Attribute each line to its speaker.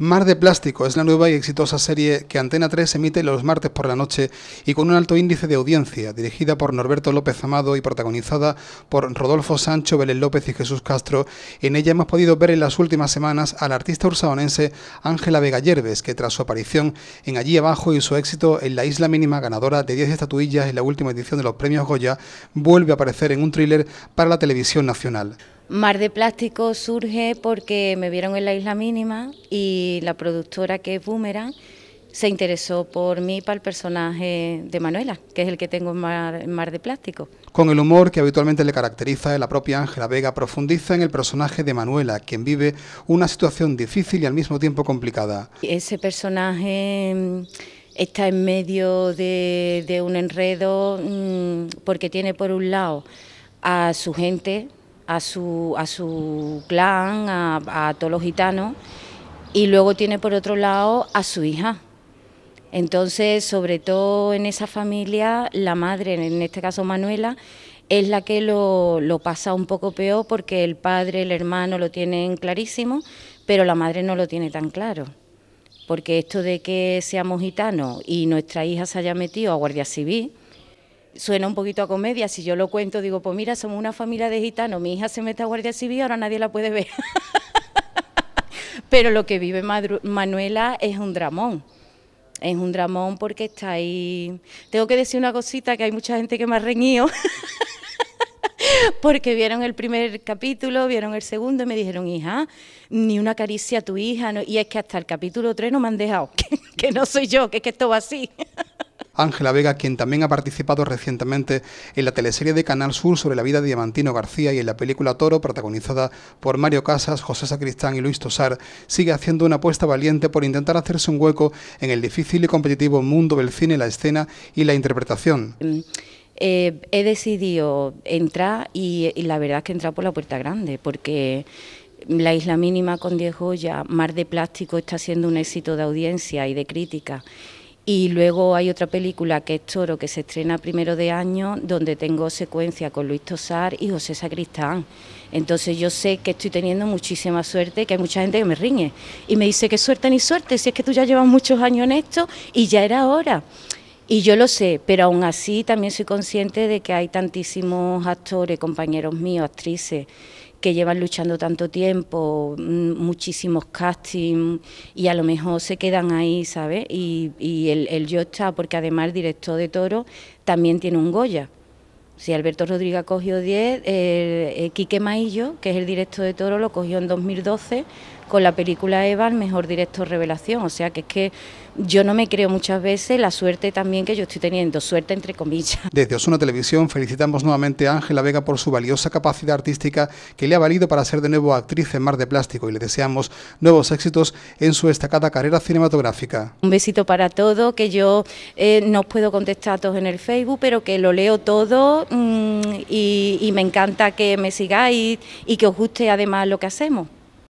Speaker 1: Mar de Plástico es la nueva y exitosa serie que Antena 3 emite los martes por la noche y con un alto índice de audiencia, dirigida por Norberto López Amado y protagonizada por Rodolfo Sancho, Belén López y Jesús Castro. En ella hemos podido ver en las últimas semanas al artista ursaonense Ángela Vega Yerbes, que tras su aparición en Allí Abajo y su éxito en La Isla Mínima, ganadora de 10 estatuillas en la última edición de los premios Goya, vuelve a aparecer en un thriller para la televisión nacional.
Speaker 2: Mar de Plástico surge porque me vieron en la Isla Mínima y la productora que es Boomerang se interesó por mí para el personaje de Manuela, que es el que tengo en Mar, de Plástico.
Speaker 1: Con el humor que habitualmente le caracteriza, la propia Ángela Vega profundiza en el personaje de Manuela, quien vive una situación difícil y al mismo tiempo complicada.
Speaker 2: Ese personaje mm, está en medio de un enredo mm, porque tiene por un lado a su gente, a su, a su clan, a, todos los gitanos, y luego tiene por otro lado a su hija. Entonces, sobre todo en esa familia, la madre, en este caso Manuela, es la que lo, lo, pasa un poco peor porque el padre, el hermano lo tienen clarísimo, pero la madre no lo tiene tan claro. Porque esto de que seamos gitanos y nuestra hija se haya metido a Guardia Civil, suena un poquito a comedia, si yo lo cuento digo, pues mira, somos una familia de gitanos, mi hija se mete a Guardia Civil, ahora nadie la puede ver. Pero lo que vive Manuela es un dramón. Es un dramón porque está ahí. Tengo que decir una cosita que hay mucha gente que me ha reñido. porque vieron el primer capítulo, vieron el segundo y me dijeron, hija, ni una caricia a tu hija. Y es que hasta el capítulo 3 no me han dejado, que, que no soy yo, que es que esto va así.
Speaker 1: Ángela Vega, quien también ha participado recientemente en la teleserie de Canal Sur sobre la vida de Diamantino García y en la película Toro, protagonizada por Mario Casas, José Sacristán y Luis Tosar, sigue haciendo una apuesta valiente por intentar hacerse un hueco en el difícil y competitivo mundo del cine, la escena y la interpretación.
Speaker 2: Eh, he decidido entrar y, la verdad es que he entrado por la puerta grande, porque la Isla Mínima con 10 joyas, Mar de Plástico está siendo un éxito de audiencia y de crítica. Y luego hay otra película que es Toro, que se estrena primero de año, donde tengo secuencia con Luis Tosar y José Sacristán. Entonces yo sé que estoy teniendo muchísima suerte, que hay mucha gente que me riñe y me dice que suerte ni suerte, si es que tú ya llevas muchos años en esto y ya era hora. Y yo lo sé, pero aún así también soy consciente de que hay tantísimos actores, compañeros míos, actrices que llevan luchando tanto tiempo, mm, muchísimos castings y a lo mejor se quedan ahí, ¿sabes? Y, el, yo está, porque además el director de Toro también tiene un Goya. Si Alberto Rodríguez cogió 10, Quique Maillo, que es el director de Toro, lo cogió en 2012 con la película Eva el mejor director revelación. O sea que es que yo no me creo muchas veces la suerte también que yo estoy teniendo, suerte entre comillas.
Speaker 1: Desde Osuna Televisión felicitamos nuevamente a Ángela Vega por su valiosa capacidad artística que le ha valido para ser de nuevo actriz en Mar de Plástico y le deseamos nuevos éxitos en su destacada carrera cinematográfica.
Speaker 2: Un besito para todo que yo no eh, no puedo contestar a todos en el Facebook, pero que lo leo todo mm, y, me encanta que me sigáis y que os guste además lo que hacemos.